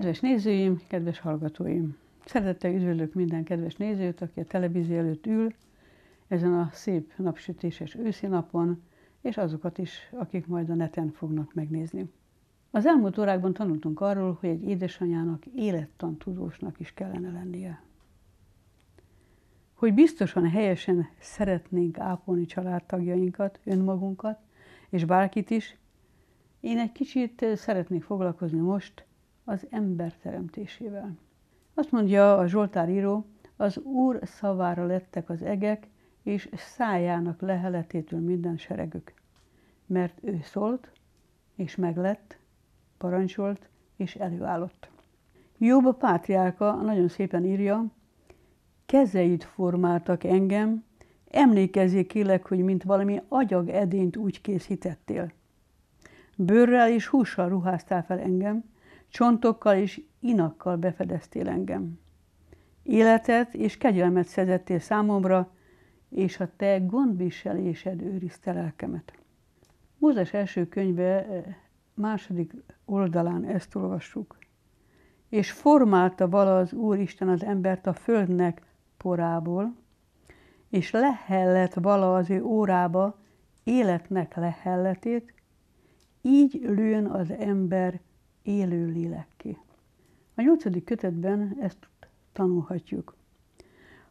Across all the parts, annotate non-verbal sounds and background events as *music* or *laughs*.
Kedves nézőim, kedves hallgatóim! Szeretettel üdvözlök minden kedves nézőt, aki a televízió előtt ül, ezen a szép napsütéses őszi napon, és azokat is, akik majd a neten fognak megnézni. Az elmúlt órákban tanultunk arról, hogy egy édesanyának élettantudósnak is kellene lennie. Hogy biztosan helyesen szeretnénk ápolni családtagjainkat, önmagunkat, és bárkit is, én egy kicsit szeretnék foglalkozni most az ember teremtésével. Azt mondja a Zsoltár író, az Úr szavára lettek az egek, és szájának leheletétől minden seregük. Mert ő szólt, és meglett, parancsolt, és előállott. Jobb a pátriárka nagyon szépen írja, kezeit formáltak engem, emlékezzék kélek, hogy mint valami agyag edényt úgy készítettél. Bőrrel és hússal ruháztál fel engem, csontokkal és inakkal befedeztél engem. Életet és kegyelmet szedettél számomra, és a te gondviselésed őrizte lelkemet. Mózes első könyve eh, második oldalán ezt olvassuk. És formálta vala az Isten az embert a földnek porából, és lehellett vala az ő órába életnek lehelletét, így lőn az ember élő lélekké. A nyolcadik kötetben ezt tanulhatjuk.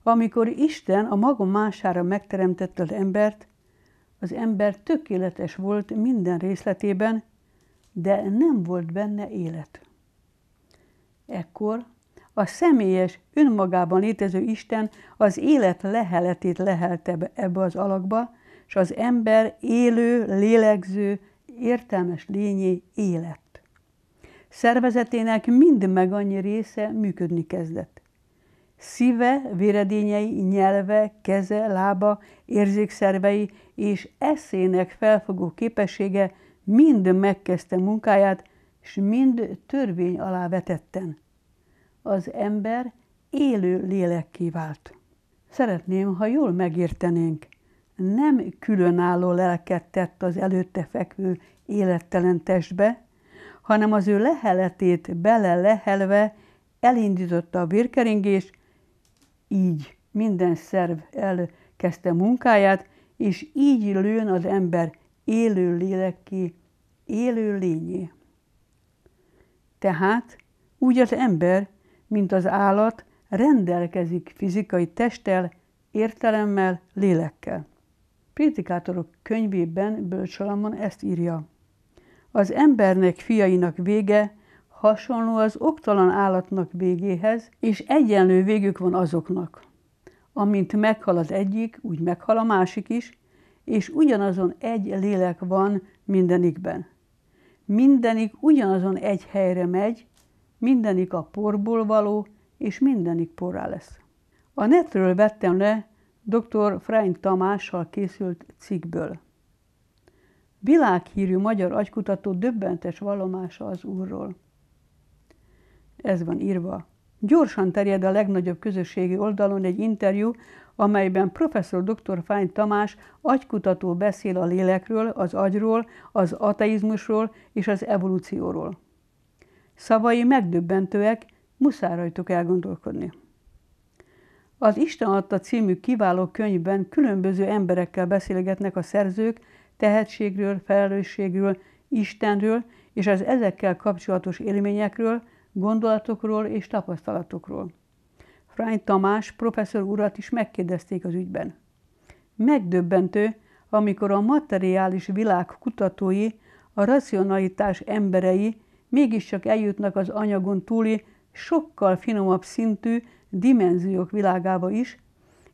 Amikor Isten a maga mására megteremtette az embert, az ember tökéletes volt minden részletében, de nem volt benne élet. Ekkor a személyes, önmagában létező Isten az élet leheletét lehelte ebbe az alakba, és az ember élő, lélegző, értelmes lényé élet. Szervezetének mind meg annyi része működni kezdett. Szíve, véredényei, nyelve, keze, lába, érzékszervei és eszének felfogó képessége mind megkezdte munkáját, és mind törvény alá vetetten. Az ember élő lélekké vált. Szeretném, ha jól megértenénk. Nem különálló lelket tett az előtte fekvő élettelen testbe, hanem az ő leheletét bele lehelve elindította a vérkeringés, így minden szerv elkezdte munkáját, és így lőn az ember élő lélekké, élő lényé. Tehát úgy az ember, mint az állat rendelkezik fizikai testtel, értelemmel, lélekkel. Prédikátorok könyvében Bölcsalamon ezt írja. Az embernek fiainak vége hasonló az oktalan állatnak végéhez, és egyenlő végük van azoknak. Amint meghal az egyik, úgy meghal a másik is, és ugyanazon egy lélek van mindenikben. Mindenik ugyanazon egy helyre megy, mindenik a porból való, és mindenik porrá lesz. A netről vettem le dr. Frein Tamással készült cikkből. Világhírű magyar agykutató döbbentes vallomása az Úrról. Ez van írva. Gyorsan terjed a legnagyobb közösségi oldalon egy interjú, amelyben professzor dr. Fány Tamás agykutató beszél a lélekről, az agyról, az ateizmusról és az evolúcióról. Szavai megdöbbentőek, muszáj rajtuk elgondolkodni. Az Isten adta című kiváló könyvben különböző emberekkel beszélgetnek a szerzők tehetségről, felelősségről, Istenről és az ezekkel kapcsolatos élményekről, gondolatokról és tapasztalatokról. Frány Tamás professzor urat is megkérdezték az ügyben. Megdöbbentő, amikor a materiális világ kutatói, a racionalitás emberei mégiscsak eljutnak az anyagon túli, sokkal finomabb szintű dimenziók világába is,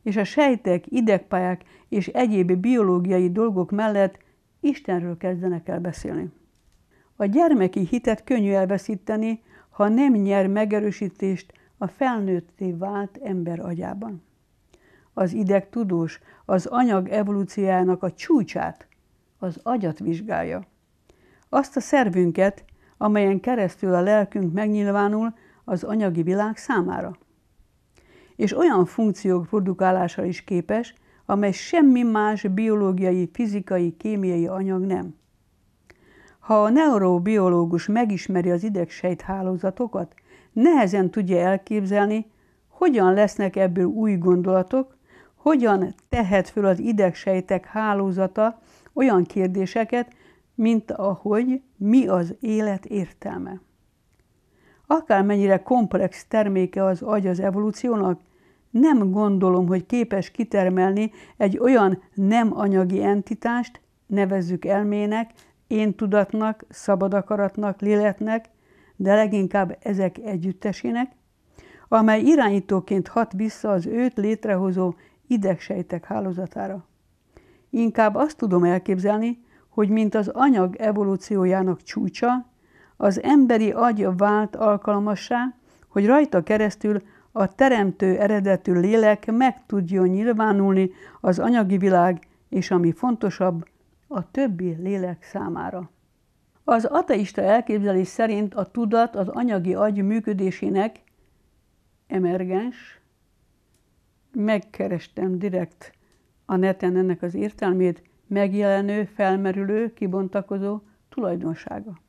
és a sejtek, idegpályák és egyéb biológiai dolgok mellett Istenről kezdenek el beszélni. A gyermeki hitet könnyű elveszíteni, ha nem nyer megerősítést a felnőtté vált ember agyában. Az ideg tudós az anyag evolúciájának a csúcsát, az agyat vizsgálja. Azt a szervünket, amelyen keresztül a lelkünk megnyilvánul az anyagi világ számára és olyan funkciók produkálása is képes, amely semmi más biológiai, fizikai, kémiai anyag nem. Ha a neurobiológus megismeri az idegsejt hálózatokat, nehezen tudja elképzelni, hogyan lesznek ebből új gondolatok, hogyan tehet föl az idegsejtek hálózata olyan kérdéseket, mint ahogy mi az élet értelme. Akármennyire komplex terméke az agy az evolúciónak, nem gondolom, hogy képes kitermelni egy olyan nem anyagi entitást, nevezzük elmének, én tudatnak, szabad akaratnak, léletnek, de leginkább ezek együttesének, amely irányítóként hat vissza az őt létrehozó idegsejtek hálózatára. Inkább azt tudom elképzelni, hogy mint az anyag evolúciójának csúcsa, az emberi agy vált alkalmassá, hogy rajta keresztül a teremtő eredetű lélek meg tudjon nyilvánulni az anyagi világ és ami fontosabb, a többi lélek számára. Az ateista elképzelés szerint a tudat az anyagi agy működésének emergens, megkerestem direkt a neten ennek az értelmét, megjelenő, felmerülő, kibontakozó tulajdonsága.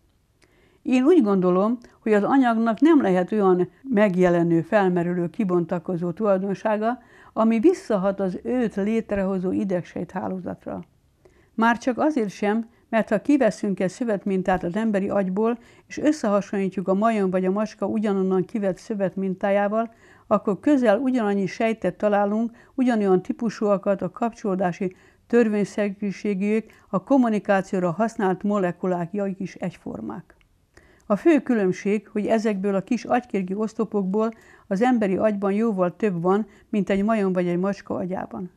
Én úgy gondolom, hogy az anyagnak nem lehet olyan megjelenő, felmerülő, kibontakozó tulajdonsága, ami visszahat az őt létrehozó idegsejt hálózatra. Már csak azért sem, mert ha kiveszünk egy szövetmintát az emberi agyból, és összehasonlítjuk a majom vagy a maska ugyanonnan kivett szövetmintájával, akkor közel ugyanannyi sejtet találunk, ugyanolyan típusúakat a kapcsolódási törvényszerűségűek, a kommunikációra használt molekulák is egyformák. A fő különbség, hogy ezekből a kis agykérgi osztopokból az emberi agyban jóval több van, mint egy majom vagy egy macska agyában.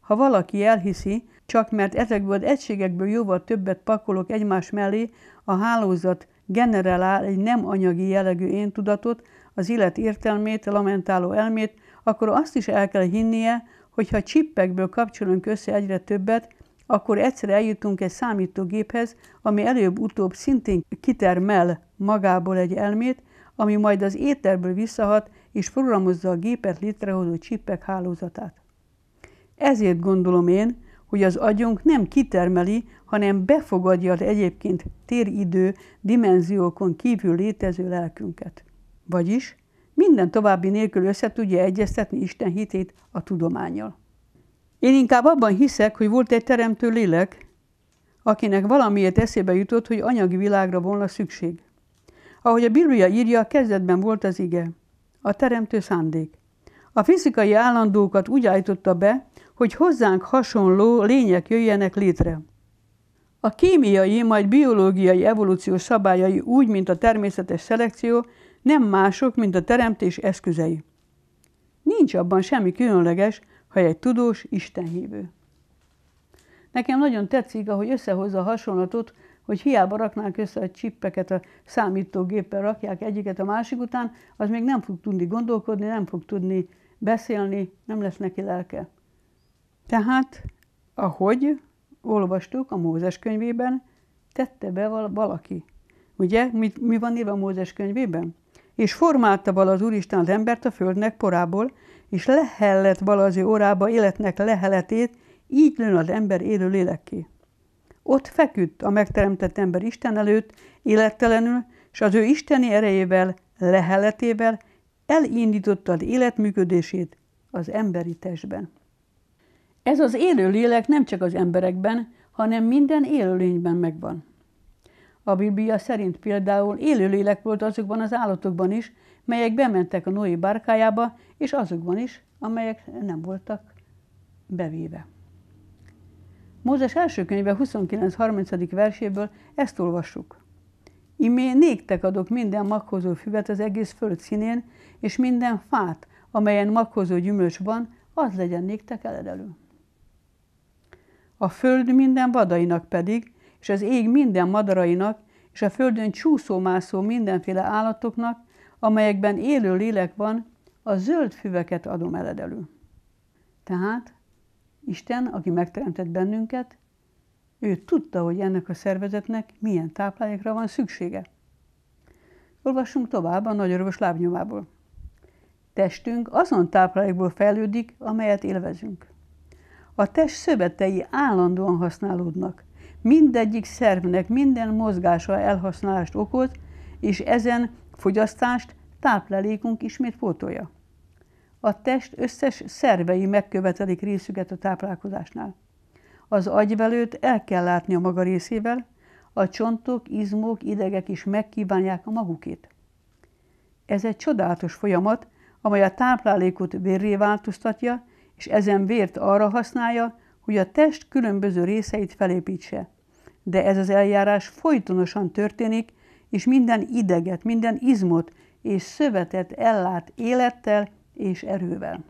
Ha valaki elhiszi, csak mert ezekből az egységekből jóval többet pakolok egymás mellé, a hálózat generál egy nem anyagi jellegű én tudatot, az élet értelmét, lamentáló elmét, akkor azt is el kell hinnie, hogy ha csippekből kapcsolunk össze egyre többet, akkor egyszer eljutunk egy számítógéphez, ami előbb-utóbb szintén kitermel magából egy elmét, ami majd az éterből visszahat és programozza a gépet létrehozó csippek hálózatát. Ezért gondolom én, hogy az agyunk nem kitermeli, hanem befogadja az egyébként téridő dimenziókon kívül létező lelkünket. Vagyis minden további nélkül össze tudja egyeztetni Isten hitét a tudományjal. Én inkább abban hiszek, hogy volt egy teremtő lélek, akinek valamiért eszébe jutott, hogy anyagi világra volna szükség. Ahogy a Biblia írja, kezdetben volt az ige, a teremtő szándék. A fizikai állandókat úgy állította be, hogy hozzánk hasonló lények jöjjenek létre. A kémiai, majd biológiai evolúció szabályai úgy, mint a természetes szelekció, nem mások, mint a teremtés eszközei. Nincs abban semmi különleges, hogy egy tudós, istenhívő. Nekem nagyon tetszik, ahogy összehozza a hasonlatot, hogy hiába raknánk össze a csippeket a számítógéppel, rakják egyiket a másik után, az még nem fog tudni gondolkodni, nem fog tudni beszélni, nem lesz neki lelke. Tehát, ahogy olvastuk a Mózes könyvében, tette be valaki. Ugye, mi, mi van írva a Mózes könyvében? És formálta vala az Úristen az embert a földnek porából, és lehellet Balazsi órába életnek leheletét, így lőn az ember élő léleké. Ott feküdt a megteremtett ember Isten előtt, élettelenül, és az ő isteni erejével, leheletével elindította az élet működését az emberi testben. Ez az élő lélek nem csak az emberekben, hanem minden élőlényben megvan. A Biblia szerint például élőlélek volt azokban az állatokban is, melyek bementek a Noé bárkájába, és azokban is, amelyek nem voltak bevéve. Mózes első könyve 29.30. verséből ezt olvassuk. Imé néktek adok minden maghozó füvet az egész föld színén, és minden fát, amelyen maghozó gyümölcs van, az legyen néktek eledelő. A föld minden vadainak pedig, és az ég minden madarainak, és a földön csúszómászó mindenféle állatoknak, amelyekben élő lélek van, a zöld füveket adom eledelül. Tehát Isten, aki megteremtett bennünket, ő tudta, hogy ennek a szervezetnek milyen táplálékra van szüksége. Olvassunk tovább a nagy orvos lábnyomából. Testünk azon táplálékból fejlődik, amelyet élvezünk. A test szövetei állandóan használódnak, mindegyik szervnek minden mozgása elhasználást okoz, és ezen fogyasztást táplálékunk ismét pótolja. A test összes szervei megkövetelik részüket a táplálkozásnál. Az agyvelőt el kell látni a maga részével, a csontok, izmok, idegek is megkívánják a magukét. Ez egy csodálatos folyamat, amely a táplálékot vérré változtatja, és ezen vért arra használja, hogy a test különböző részeit felépítse de ez az eljárás folytonosan történik, és minden ideget, minden izmot és szövetet ellát élettel és erővel.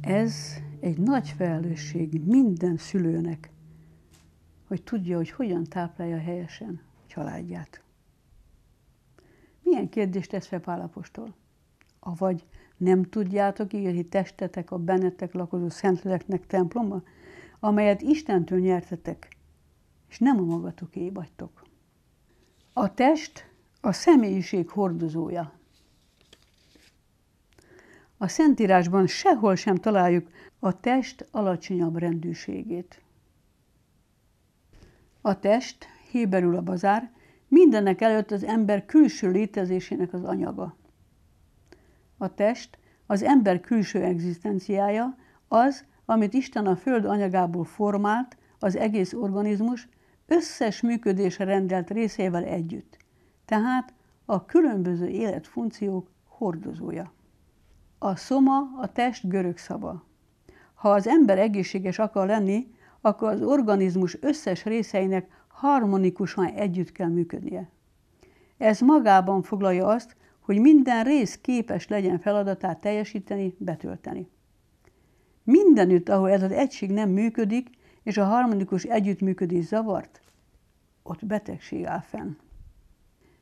Ez egy nagy felelősség minden szülőnek, hogy tudja, hogy hogyan táplálja helyesen családját. Milyen kérdést tesz fel Pálapostól? Avagy nem tudjátok hogy testetek a bennetek lakozó szentléleknek temploma, amelyet Istentől nyertetek, és nem a magatoké vagytok. A test a személyiség hordozója. A Szentírásban sehol sem találjuk a test alacsonyabb rendűségét. A test, héberül a bazár, mindenek előtt az ember külső létezésének az anyaga. A test, az ember külső egzisztenciája, az, amit Isten a föld anyagából formált, az egész organizmus, összes működése rendelt részével együtt, tehát a különböző életfunkciók hordozója. A szoma a test görög szava. Ha az ember egészséges akar lenni, akkor az organizmus összes részeinek harmonikusan együtt kell működnie. Ez magában foglalja azt, hogy minden rész képes legyen feladatát teljesíteni, betölteni. Mindenütt, ahol ez az egység nem működik, és a harmonikus együttműködés zavart, ott betegség áll fenn.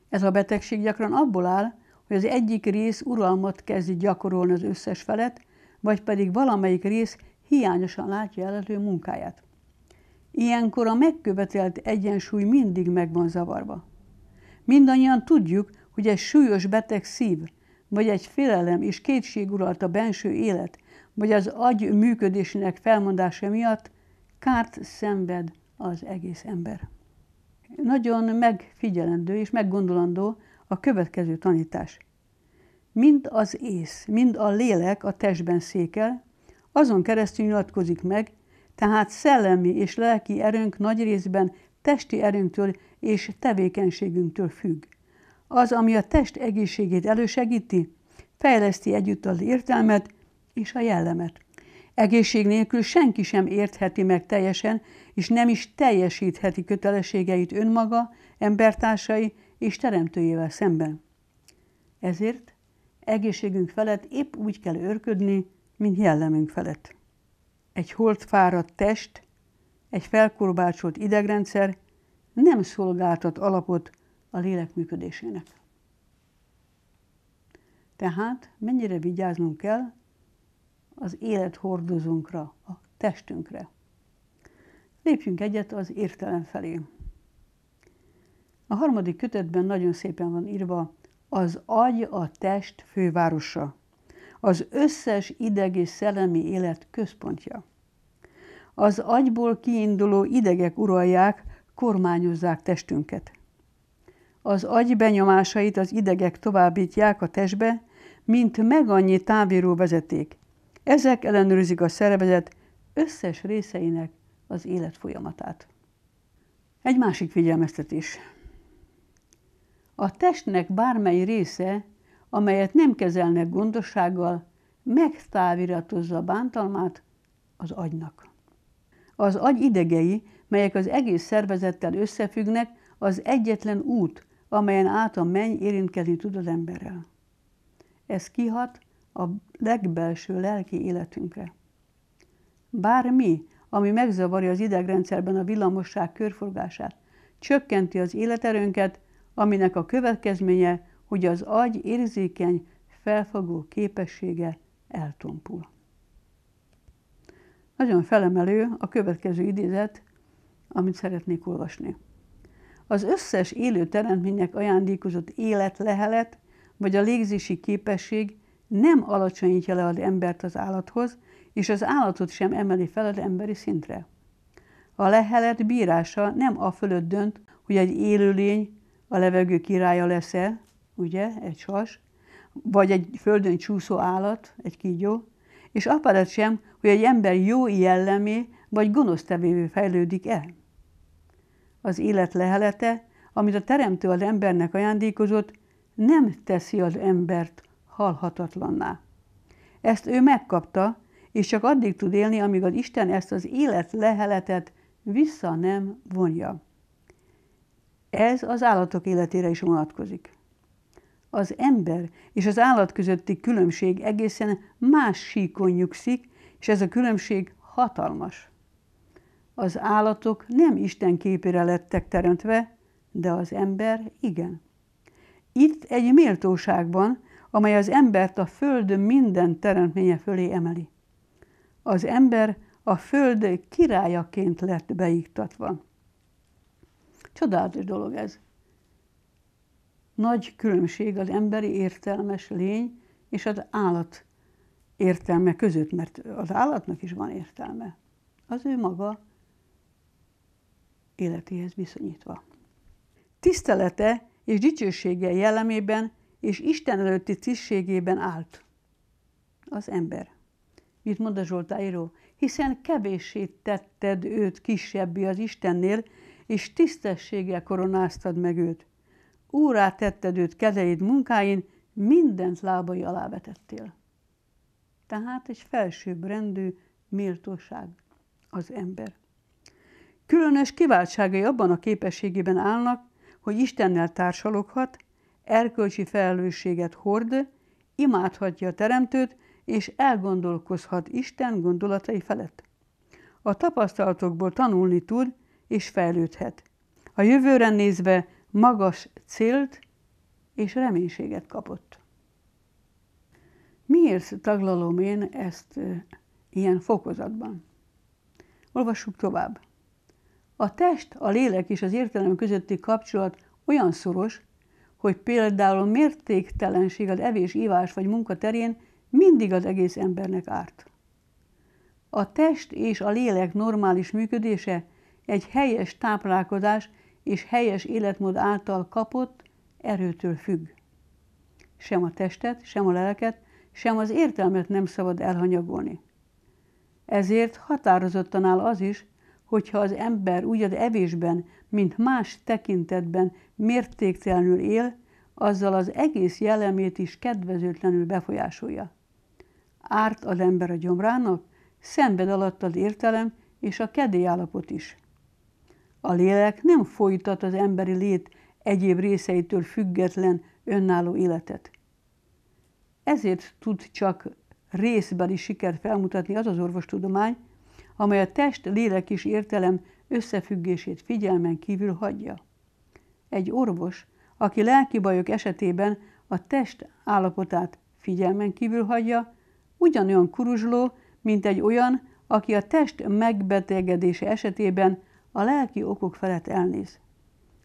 Ez a betegség gyakran abból áll, hogy az egyik rész uralmat kezdi gyakorolni az összes felet, vagy pedig valamelyik rész hiányosan látja el az ő munkáját. Ilyenkor a megkövetelt egyensúly mindig meg van zavarva. Mindannyian tudjuk, hogy egy súlyos beteg szív, vagy egy félelem és kétség uralt a benső élet, vagy az agy működésének felmondása miatt kárt szenved az egész ember. Nagyon megfigyelendő és meggondolandó a következő tanítás. Mind az ész, mind a lélek a testben székel, azon keresztül nyilatkozik meg, tehát szellemi és lelki erőnk nagy részben testi erőnktől és tevékenységünktől függ. Az, ami a test egészségét elősegíti, fejleszti együtt az értelmet és a jellemet. Egészség nélkül senki sem értheti meg teljesen, és nem is teljesítheti kötelességeit önmaga, embertársai és teremtőjével szemben. Ezért egészségünk felett épp úgy kell örködni, mint jellemünk felett. Egy holt fáradt test, egy felkorbácsolt idegrendszer nem szolgáltat alapot a lélek működésének. Tehát mennyire vigyáznunk kell, az élet hordozunkra, a testünkre. Lépjünk egyet az értelem felé. A harmadik kötetben nagyon szépen van írva, az agy a test fővárosa, az összes ideg és szellemi élet központja. Az agyból kiinduló idegek uralják, kormányozzák testünket. Az agy benyomásait az idegek továbbítják a testbe, mint meg annyi táviró vezeték, ezek ellenőrzik a szervezet összes részeinek az élet folyamatát. Egy másik figyelmeztetés. A testnek bármely része, amelyet nem kezelnek gondossággal, megtáviratozza bántalmát az agynak. Az agy idegei, melyek az egész szervezettel összefüggnek, az egyetlen út, amelyen át a menny érintkezni tud az emberrel. Ez kihat a legbelső lelki életünkre. Bármi, ami megzavarja az idegrendszerben a villamosság körforgását, csökkenti az életerőnket, aminek a következménye, hogy az agy érzékeny, felfogó képessége eltompul. Nagyon felemelő a következő idézet, amit szeretnék olvasni. Az összes élő teremtménynek ajándékozott életlehelet, vagy a légzési képesség nem alacsonyítja le az embert az állathoz, és az állatot sem emeli fel az emberi szintre. A lehelet bírása nem a fölött dönt, hogy egy élőlény a levegő királya lesz-e, ugye, egy sas, vagy egy földön csúszó állat, egy kígyó, és aparat sem, hogy egy ember jó jellemé vagy gonosz tevévé fejlődik-e. Az élet lehelete, amit a teremtő az embernek ajándékozott, nem teszi az embert halhatatlanná. Ezt ő megkapta, és csak addig tud élni, amíg az Isten ezt az élet leheletet vissza nem vonja. Ez az állatok életére is vonatkozik. Az ember és az állat közötti különbség egészen más síkon nyugszik, és ez a különbség hatalmas. Az állatok nem Isten képére lettek teremtve, de az ember igen. Itt egy méltóságban, amely az embert a földön minden teremtménye fölé emeli. Az ember a föld királyaként lett beiktatva. Csodálatos dolog ez. Nagy különbség az emberi értelmes lény és az állat értelme között, mert az állatnak is van értelme. Az ő maga életéhez viszonyítva. Tisztelete és dicsősége jellemében és Isten előtti tisztségében állt az ember. Mit mond a Zsoltáiró? Hiszen kevéssé tetted őt kisebbi az Istennél, és tisztességgel koronáztad meg őt. Úrá tetted őt kezeid munkáin, mindent lábai alá vetettél. Tehát egy felsőbb rendű méltóság az ember. Különös kiváltságai abban a képességében állnak, hogy Istennel társaloghat, erkölcsi felelősséget hord, imádhatja a Teremtőt, és elgondolkozhat Isten gondolatai felett. A tapasztalatokból tanulni tud, és fejlődhet. A jövőre nézve magas célt és reménységet kapott. Miért taglalom én ezt ilyen fokozatban? Olvassuk tovább. A test, a lélek és az értelem közötti kapcsolat olyan szoros, hogy például mértéktelenség az evés, ivás vagy munka terén mindig az egész embernek árt. A test és a lélek normális működése egy helyes táplálkozás és helyes életmód által kapott erőtől függ. Sem a testet, sem a lelket, sem az értelmet nem szabad elhanyagolni. Ezért határozottan áll az is, hogyha az ember úgy az evésben, mint más tekintetben mértéktelenül él, azzal az egész jellemét is kedvezőtlenül befolyásolja. Árt az ember a gyomrának, szenved alatt az értelem és a állapot is. A lélek nem folytat az emberi lét egyéb részeitől független, önálló életet. Ezért tud csak részbeli sikert felmutatni az az orvostudomány, amely a test, lélek és értelem összefüggését figyelmen kívül hagyja egy orvos, aki lelki bajok esetében a test állapotát figyelmen kívül hagyja, ugyanolyan kuruzsló, mint egy olyan, aki a test megbetegedése esetében a lelki okok felett elnéz.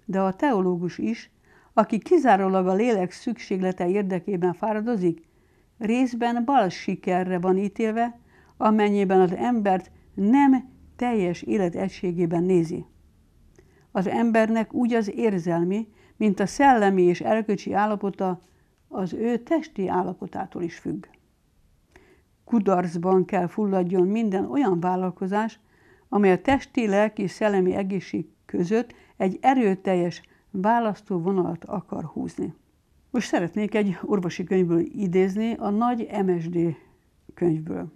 De a teológus is, aki kizárólag a lélek szükséglete érdekében fáradozik, részben bal sikerre van ítélve, amennyiben az embert nem teljes életegységében nézi az embernek úgy az érzelmi, mint a szellemi és erkölcsi állapota az ő testi állapotától is függ. Kudarcban kell fulladjon minden olyan vállalkozás, amely a testi, lelki és szellemi egészség között egy erőteljes választó vonalat akar húzni. Most szeretnék egy orvosi könyvből idézni, a nagy MSD könyvből.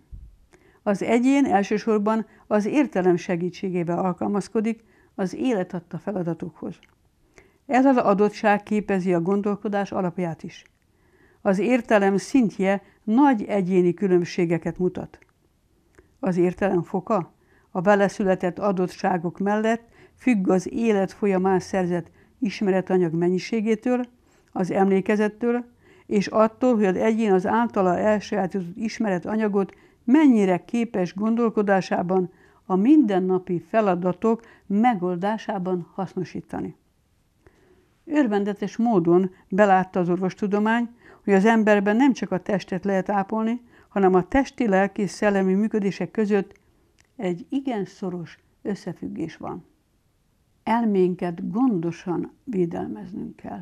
Az egyén elsősorban az értelem segítségével alkalmazkodik az élet adta feladatukhoz. Ez az adottság képezi a gondolkodás alapját is. Az értelem szintje nagy egyéni különbségeket mutat. Az értelem foka a beleszületett adottságok mellett függ az élet folyamán szerzett ismeretanyag mennyiségétől, az emlékezettől, és attól, hogy az egyén az általa elsajátított ismeretanyagot mennyire képes gondolkodásában a mindennapi feladatok megoldásában hasznosítani. Örvendetes módon belátta az orvostudomány, hogy az emberben nem csak a testet lehet ápolni, hanem a testi, lelki és szellemi működések között egy igen szoros összefüggés van. Elménket gondosan védelmeznünk kell.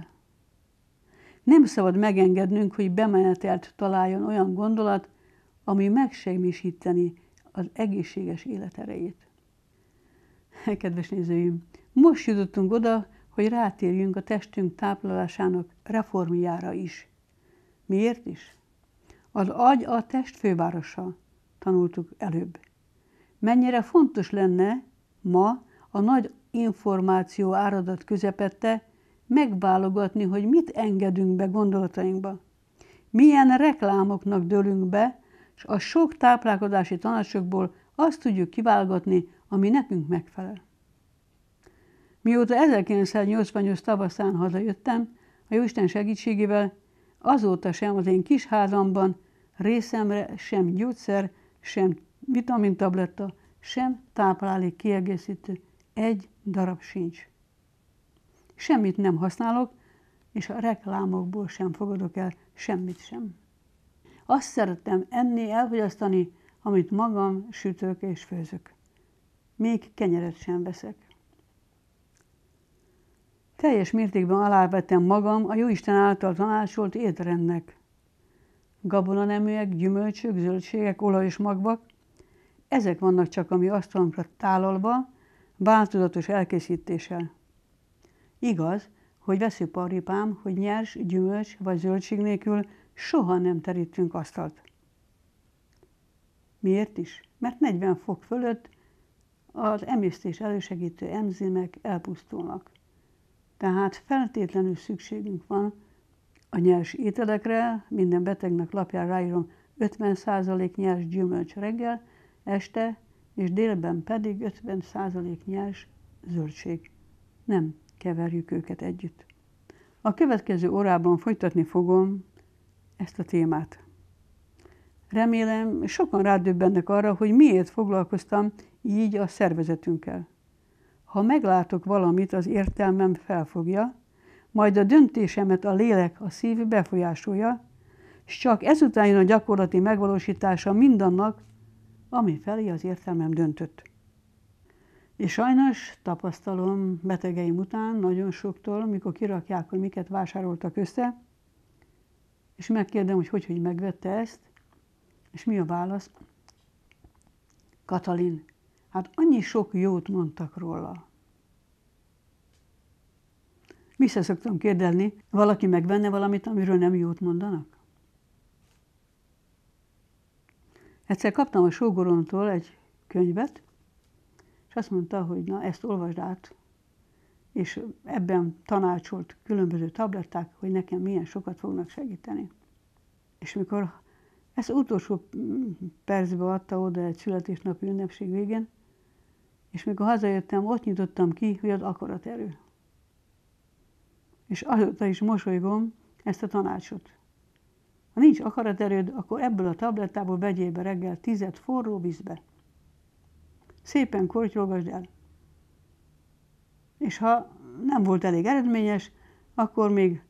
Nem szabad megengednünk, hogy bemenetelt találjon olyan gondolat, ami megsemmisíteni az egészséges élet erejét. *laughs* Kedves nézőim, most jutottunk oda, hogy rátérjünk a testünk táplálásának reformjára is. Miért is? Az agy a test fővárosa, tanultuk előbb. Mennyire fontos lenne ma a nagy információ áradat közepette megválogatni, hogy mit engedünk be gondolatainkba. Milyen reklámoknak dőlünk be, és a sok táplálkozási tanácsokból azt tudjuk kiválogatni, ami nekünk megfelel. Mióta 1988 tavaszán hazajöttem, a Jóisten segítségével, azóta sem az én kis házamban részemre sem gyógyszer, sem vitamintabletta, sem táplálék kiegészítő, egy darab sincs. Semmit nem használok, és a reklámokból sem fogadok el semmit sem. Azt szerettem enni, elfogyasztani, amit magam sütök és főzök. Még kenyeret sem veszek. Teljes mértékben alávettem magam a Jóisten által tanácsolt étrendnek. Gabonaneműek, gyümölcsök, zöldségek, olajos magvak. ezek vannak csak a mi asztalunkra tálalva, változatos elkészítéssel. Igaz, hogy veszőparipám, hogy nyers, gyümölcs vagy zöldség nélkül soha nem terítünk asztalt. Miért is? Mert 40 fok fölött az emésztés elősegítő enzimek elpusztulnak. Tehát feltétlenül szükségünk van a nyers ételekre, minden betegnek lapján ráírom 50% nyers gyümölcs reggel, este, és délben pedig 50% nyers zöldség. Nem keverjük őket együtt. A következő órában folytatni fogom ezt a témát. Remélem, sokan rádöbbennek arra, hogy miért foglalkoztam így a szervezetünkkel. Ha meglátok valamit, az értelmem felfogja, majd a döntésemet a lélek, a szív befolyásolja, és csak ezután jön a gyakorlati megvalósítása mindannak, ami felé az értelmem döntött. És sajnos tapasztalom betegeim után nagyon soktól, mikor kirakják, hogy miket vásároltak össze, és megkérdem, hogy hogy, hogy megvette ezt, és mi a válasz? Katalin, hát annyi sok jót mondtak róla. Vissza szoktam kérdelni, valaki megvenne valamit, amiről nem jót mondanak? Egyszer kaptam a sógoromtól egy könyvet, és azt mondta, hogy na, ezt olvasd át, és ebben tanácsolt különböző tabletták, hogy nekem milyen sokat fognak segíteni. És mikor ezt utolsó mm, percbe adta oda egy születésnapi ünnepség végén, és mikor hazajöttem, ott nyitottam ki, hogy az akaraterő. És azóta is mosolygom ezt a tanácsot. Ha nincs akaraterőd, akkor ebből a tablettából vegyél be reggel tizet forró vízbe. Szépen kortyolgasd el. És ha nem volt elég eredményes, akkor még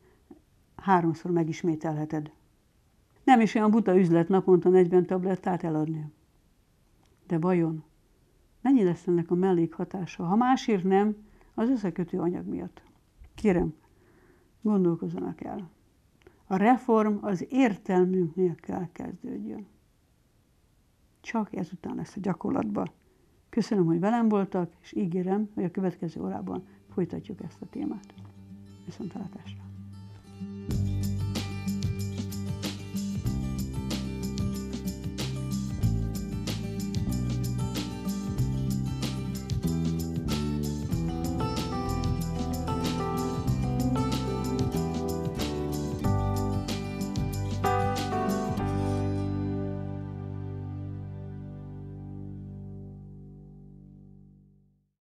háromszor megismételheted. Nem is olyan buta üzlet naponta 40 tablettát eladni. De vajon mennyi lesz ennek a mellékhatása, ha másért nem, az összekötő anyag miatt? Kérem, gondolkozzanak el. A reform az értelmünknél kell kezdődjön. Csak ezután lesz a gyakorlatban Köszönöm, hogy velem voltak, és ígérem, hogy a következő órában folytatjuk ezt a témát. Viszontlátásra! thank you